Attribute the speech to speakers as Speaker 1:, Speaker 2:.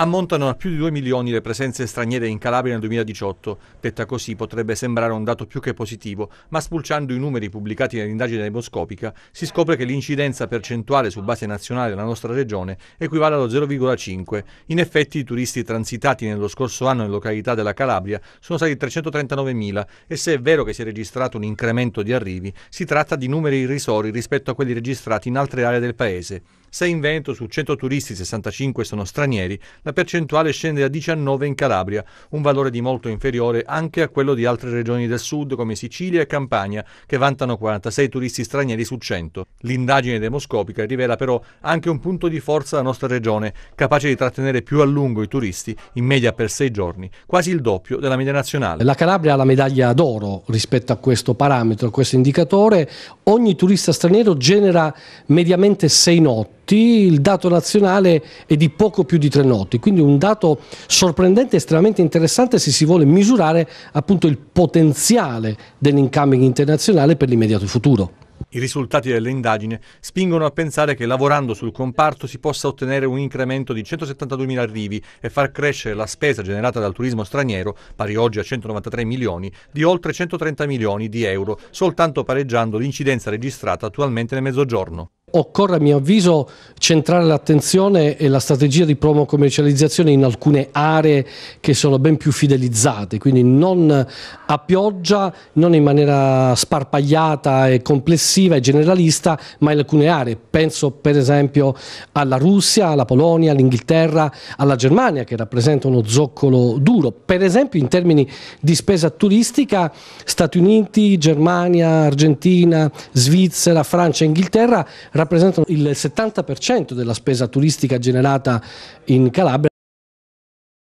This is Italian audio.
Speaker 1: Ammontano a più di 2 milioni le presenze straniere in Calabria nel 2018. Detta così potrebbe sembrare un dato più che positivo, ma spulciando i numeri pubblicati nell'indagine demoscopica si scopre che l'incidenza percentuale su base nazionale della nostra regione equivale allo 0,5. In effetti i turisti transitati nello scorso anno in località della Calabria sono stati 339 mila e se è vero che si è registrato un incremento di arrivi, si tratta di numeri irrisori rispetto a quelli registrati in altre aree del paese. Se in Veneto su 100 turisti 65 sono stranieri, la percentuale scende a 19 in Calabria, un valore di molto inferiore anche a quello di altre regioni del sud come Sicilia e Campania, che vantano 46 turisti stranieri su 100. L'indagine demoscopica rivela però anche un punto di forza della nostra regione, capace di trattenere più a lungo i turisti, in media per 6 giorni, quasi il doppio della media nazionale.
Speaker 2: La Calabria ha la medaglia d'oro rispetto a questo parametro, a questo indicatore. Ogni turista straniero genera mediamente 6 notti tutti il dato nazionale è di poco più di tre notti, quindi un dato sorprendente e estremamente interessante se si vuole misurare appunto il potenziale dell'incoming internazionale per l'immediato futuro.
Speaker 1: I risultati dell'indagine spingono a pensare che lavorando sul comparto si possa ottenere un incremento di 172.000 arrivi e far crescere la spesa generata dal turismo straniero, pari oggi a 193 milioni, di oltre 130 milioni di euro, soltanto pareggiando l'incidenza registrata attualmente nel mezzogiorno.
Speaker 2: Occorre a mio avviso centrare l'attenzione e la strategia di promo commercializzazione in alcune aree che sono ben più fidelizzate, quindi non a pioggia, non in maniera sparpagliata e complessiva e generalista, ma in alcune aree. Penso per esempio alla Russia, alla Polonia, all'Inghilterra, alla Germania che rappresenta uno zoccolo duro. Per esempio in termini di spesa turistica Stati Uniti, Germania, Argentina, Svizzera, Francia, Inghilterra rappresentano il 70% della spesa turistica generata in Calabria.